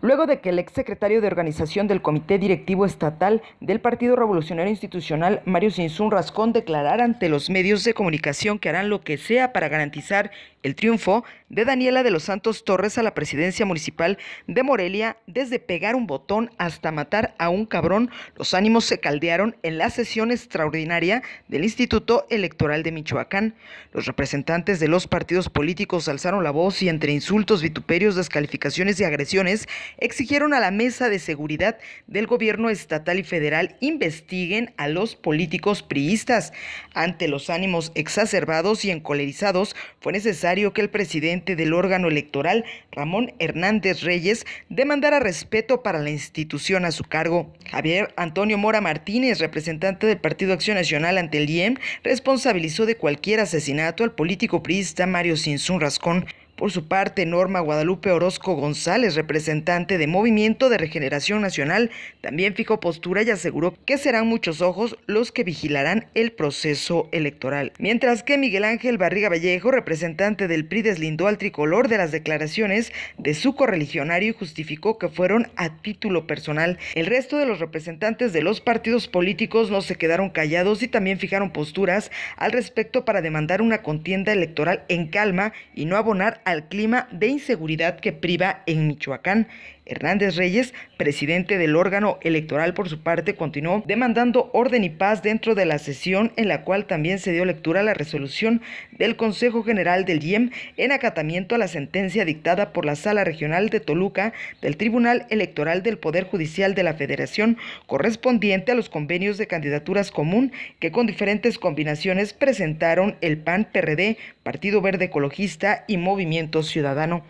Luego de que el exsecretario de Organización del Comité Directivo Estatal del Partido Revolucionario Institucional, Mario Sinsun Rascón, declarara ante los medios de comunicación que harán lo que sea para garantizar el triunfo de Daniela de los Santos Torres a la presidencia municipal de Morelia, desde pegar un botón hasta matar a un cabrón, los ánimos se caldearon en la sesión extraordinaria del Instituto Electoral de Michoacán. Los representantes de los partidos políticos alzaron la voz y entre insultos, vituperios, descalificaciones y agresiones, exigieron a la Mesa de Seguridad del Gobierno Estatal y Federal investiguen a los políticos priistas. Ante los ánimos exacerbados y encolerizados, fue necesario que el presidente del órgano electoral, Ramón Hernández Reyes, demandara respeto para la institución a su cargo. Javier Antonio Mora Martínez, representante del Partido Acción Nacional ante el IEM, responsabilizó de cualquier asesinato al político priista Mario Sinzun Rascón. Por su parte, Norma Guadalupe Orozco González, representante de Movimiento de Regeneración Nacional, también fijó postura y aseguró que serán muchos ojos los que vigilarán el proceso electoral. Mientras que Miguel Ángel Barriga Vallejo, representante del PRI, deslindó al tricolor de las declaraciones de su correligionario y justificó que fueron a título personal. El resto de los representantes de los partidos políticos no se quedaron callados y también fijaron posturas al respecto para demandar una contienda electoral en calma y no abonar al clima de inseguridad que priva en Michoacán. Hernández Reyes, presidente del órgano electoral por su parte, continuó demandando orden y paz dentro de la sesión en la cual también se dio lectura a la resolución del Consejo General del IEM en acatamiento a la sentencia dictada por la Sala Regional de Toluca del Tribunal Electoral del Poder Judicial de la Federación correspondiente a los convenios de candidaturas común que con diferentes combinaciones presentaron el PAN, PRD, Partido Verde Ecologista y Movimiento ciudadano